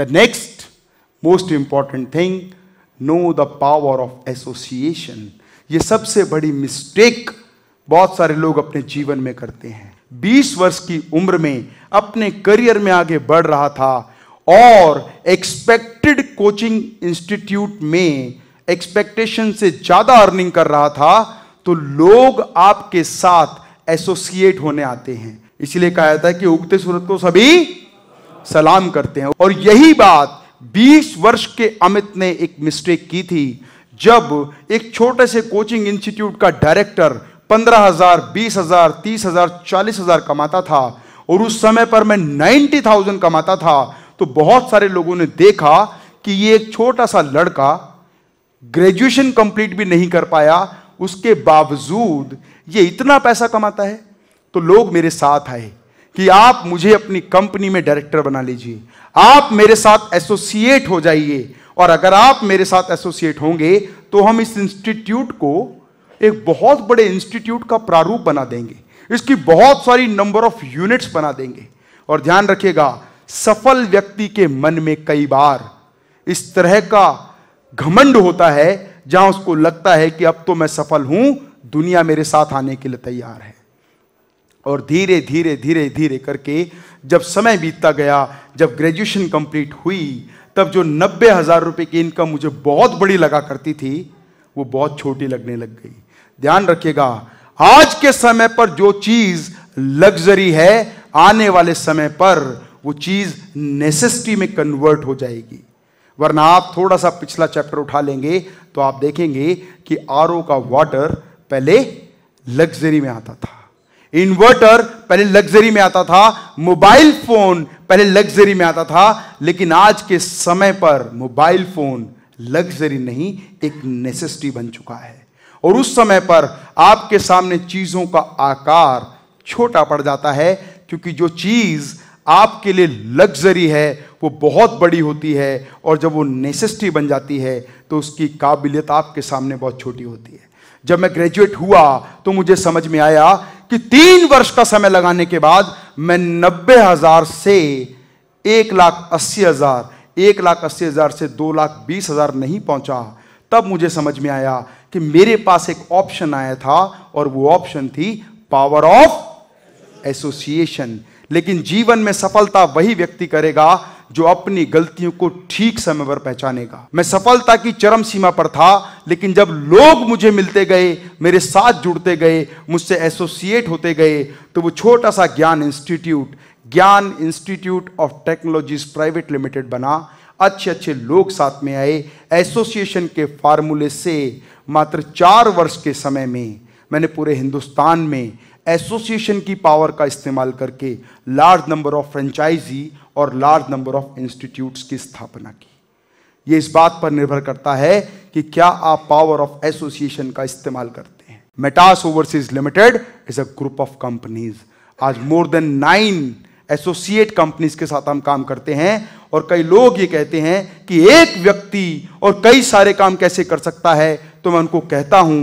the next most important thing, know the power of association. ये सबसे बड़ी mistake बहुत सारे लोग अपने जीवन में करते हैं 20 वर्ष की उम्र में अपने करियर में आगे बढ़ रहा था और एक्सपेक्टेड कोचिंग इंस्टीट्यूट में एक्सपेक्टेशन से ज्यादा अर्निंग कर रहा था तो लोग आपके साथ एसोसिएट होने आते हैं इसलिए कहा जाता है कि उगते सूरत को सभी सलाम करते हैं और यही बात 20 वर्ष के अमित ने एक मिस्टेक की थी जब एक छोटे से कोचिंग इंस्टीट्यूट का डायरेक्टर पंद्रह हजार बीस हजार तीस हजार चालीस हजार कमाता था और उस समय पर मैं नाइन्टी थाउजेंड कमाता था तो बहुत सारे लोगों ने देखा कि ये एक छोटा सा लड़का ग्रेजुएशन कंप्लीट भी नहीं कर पाया उसके बावजूद ये इतना पैसा कमाता है तो लोग मेरे साथ आए कि आप मुझे अपनी कंपनी में डायरेक्टर बना लीजिए आप मेरे साथ एसोसिएट हो जाइए और अगर आप मेरे साथ एसोसिएट होंगे तो हम इस इंस्टीट्यूट को एक बहुत बड़े इंस्टीट्यूट का प्रारूप बना देंगे इसकी बहुत सारी नंबर ऑफ यूनिट्स बना देंगे और ध्यान रखिएगा सफल व्यक्ति के मन में कई बार इस तरह का घमंड होता है जहां उसको लगता है कि अब तो मैं सफल हूं दुनिया मेरे साथ आने के लिए तैयार है और धीरे धीरे धीरे धीरे करके जब समय बीतता गया जब ग्रेजुएशन कंप्लीट हुई तब जो नब्बे हज़ार रुपये की इनकम मुझे बहुत बड़ी लगा करती थी वो बहुत छोटी लगने लग गई ध्यान रखिएगा आज के समय पर जो चीज़ लग्जरी है आने वाले समय पर वो चीज़ नेसेसिटी में कन्वर्ट हो जाएगी वरना आप थोड़ा सा पिछला चैप्टर उठा लेंगे तो आप देखेंगे कि आर का वाटर पहले लग्जरी में आता था इन्वर्टर पहले लग्जरी में आता था मोबाइल फोन पहले लग्जरी में आता था लेकिन आज के समय पर मोबाइल फोन लग्जरी नहीं एक नेसेसिटी बन चुका है और उस समय पर आपके सामने चीजों का आकार छोटा पड़ जाता है क्योंकि जो चीज आपके लिए लग्जरी है वो बहुत बड़ी होती है और जब वो नेसेसिटी बन जाती है तो उसकी काबिलियत आपके सामने बहुत छोटी होती है जब मैं ग्रेजुएट हुआ तो मुझे समझ में आया कि तीन वर्ष का समय लगाने के बाद मैं नब्बे हजार से एक लाख अस्सी हजार एक लाख अस्सी हजार से दो लाख बीस हजार नहीं पहुंचा तब मुझे समझ में आया कि मेरे पास एक ऑप्शन आया था और वो ऑप्शन थी पावर ऑफ एसोसिएशन लेकिन जीवन में सफलता वही व्यक्ति करेगा जो अपनी गलतियों को ठीक समय पर पहचानेगा मैं सफलता की चरम सीमा पर था लेकिन जब लोग मुझे मिलते गए मेरे साथ जुड़ते गए मुझसे एसोसिएट होते गए तो वो छोटा सा Gyan institute Gyan institute of technologies private limited बना अच्छे अच्छे लोग साथ में आए एसोसिएशन के फार्मूले से मात्र चार वर्ष के समय में मैंने पूरे हिंदुस्तान में एसोसिएशन की पावर का इस्तेमाल करके लार्ज नंबर ऑफ फ्रेंचाइजी और लार्ज नंबर ऑफ इंस्टीट्यूट्स की स्थापना की ये इस बात पर निर्भर करता है कि क्या आप पावर ऑफ एसोसिएशन का इस्तेमाल करते हैं Metas overseas limited is a group of companies आज more than nine associate companies के साथ हम काम करते हैं और कई लोग ये कहते हैं कि एक व्यक्ति और कई सारे काम कैसे कर सकता है तो मैं उनको कहता हूं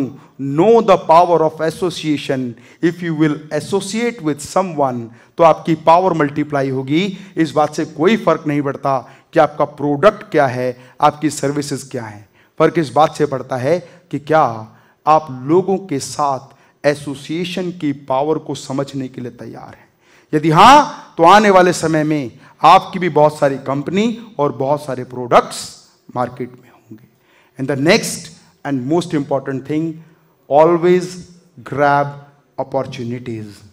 know the power of association if you will associate with one तो आपकी पावर मल्टीप्लाई होगी इस बात से कोई फर्क नहीं पड़ता कि आपका प्रोडक्ट क्या है आपकी सर्विसेज क्या है फर्क इस बात से पड़ता है कि क्या आप लोगों के साथ एसोसिएशन की पावर को समझने के लिए तैयार हैं यदि हाँ तो आने वाले समय में आपकी भी बहुत सारी कंपनी और बहुत सारे प्रोडक्ट्स मार्केट में होंगे and the next And most important thing, always grab opportunities.